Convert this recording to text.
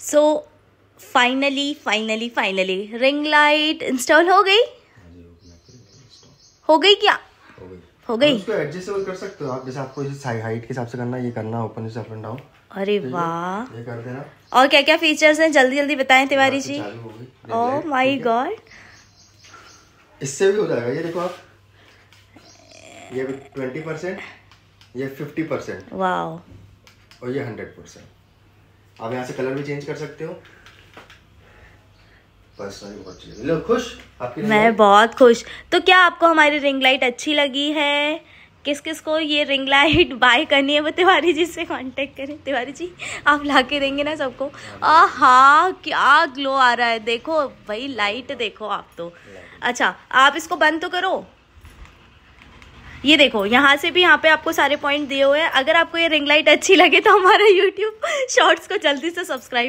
सो finally finally finally ring light install हो गई हो गई क्या हो गई इसको एडजस्टेबल कर सकते हो आप जैसे आपको जैसे हाइट के हिसाब से करना ये करना ओपन से अप एंड डाउन अरे वाह ये कर देना और क्या क्या फीचर्स हैं जल्दी जल्दी बताएं Tiwari ji oh my god इससे भी हो जाएगा ये देखो आप ये ट्वेंटी परसेंट ये फिफ्टी परसेंट वाह और ये हंड्रेड परसेंट आप यहाँ से कलर भी चेंज कर सकते हो बहुत खुश आपकी मैं बहुत खुश तो क्या आपको हमारी रिंग लाइट अच्छी लगी है किस किस को ये रिंग लाइट बाय करनी है वो तिवारी जी से कांटेक्ट करें तिवारी जी आप ला के देंगे ना सबको हाँ क्या ग्लो आ रहा है देखो भाई लाइट देखो आप तो अच्छा आप इसको बंद तो करो ये देखो यहाँ से भी यहाँ पे आपको सारे पॉइंट दिए हुए हैं अगर आपको ये रिंग लाइट अच्छी लगे तो हमारा यूट्यूब शॉर्ट्स को जल्दी से सब्सक्राइब